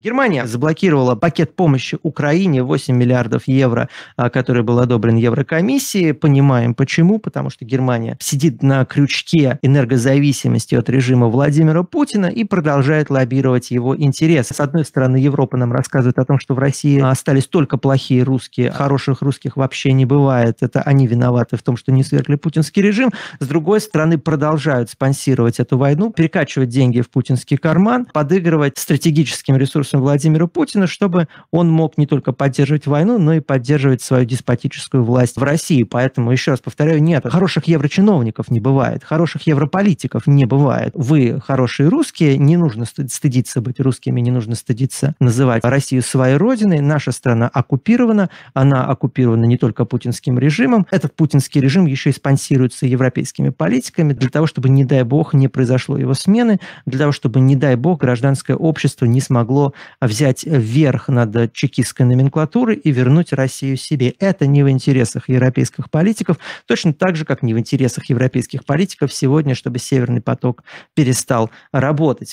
Германия заблокировала пакет помощи Украине 8 миллиардов евро, а, который был одобрен Еврокомиссией. Понимаем почему, потому что Германия сидит на крючке энергозависимости от режима Владимира Путина и продолжает лоббировать его интересы. С одной стороны, Европа нам рассказывает о том, что в России остались только плохие русские, хороших русских вообще не бывает. Это они виноваты в том, что не свергли путинский режим. С другой стороны, продолжают спонсировать эту войну, перекачивать деньги в путинский карман, подыгрывать стратегическим ресурсам ресурсам Владимира Путина, чтобы он мог не только поддерживать войну, но и поддерживать свою деспотическую власть в России. Поэтому, еще раз повторяю, нет, хороших еврочиновников не бывает, хороших европолитиков не бывает. Вы хорошие русские, не нужно стыдиться быть русскими, не нужно стыдиться называть Россию своей родиной. Наша страна оккупирована, она оккупирована не только путинским режимом. Этот путинский режим еще и спонсируется европейскими политиками для того, чтобы, не дай бог, не произошло его смены, для того, чтобы, не дай бог, гражданское общество не смогло взять верх над чекистской номенклатурой и вернуть Россию себе. Это не в интересах европейских политиков, точно так же, как не в интересах европейских политиков сегодня, чтобы «Северный поток» перестал работать.